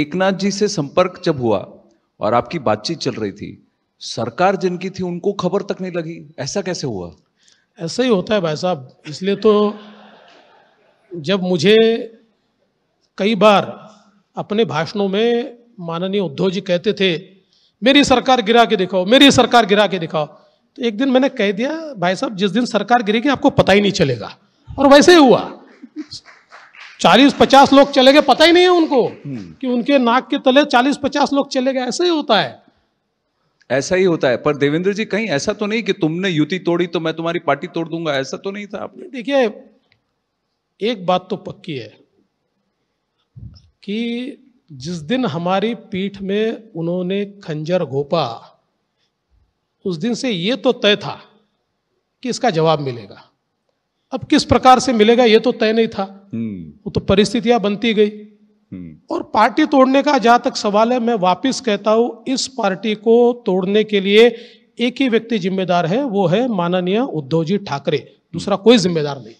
एकनाथ जी से संपर्क जब हुआ और आपकी बातचीत चल रही थी सरकार जिनकी थी उनको खबर तक नहीं लगी ऐसा कैसे हुआ ऐसा ही होता है भाई साहब इसलिए तो जब मुझे कई बार अपने भाषणों में माननीय उद्धव जी कहते थे मेरी सरकार गिरा के दिखाओ मेरी सरकार गिरा के दिखाओ तो एक दिन मैंने कह दिया भाई साहब जिस दिन सरकार गिरेगी आपको पता ही नहीं चलेगा और वैसे ही हुआ चालीस पचास लोग चले गए पता ही नहीं है उनको हम्म। कि उनके नाक के तले चालीस पचास लोग चले गए ऐसा ही होता है ऐसा ही होता है पर देवेंद्र जी कहीं ऐसा तो नहीं कि तुमने युति तोड़ी तो मैं तुम्हारी पार्टी तोड़ दूंगा ऐसा तो नहीं था आपने देखिए एक बात तो पक्की है कि जिस दिन हमारी पीठ में उन्होंने खंजर घोपा उस दिन से ये तो तय था कि इसका जवाब मिलेगा अब किस प्रकार से मिलेगा ये तो तय नहीं था वो तो परिस्थितियां बनती गई हम्म। और पार्टी तोड़ने का जहां तक सवाल है मैं वापस कहता हूं इस पार्टी को तोड़ने के लिए एक ही व्यक्ति जिम्मेदार है वो है माननीय उद्धव जी ठाकरे दूसरा कोई जिम्मेदार नहीं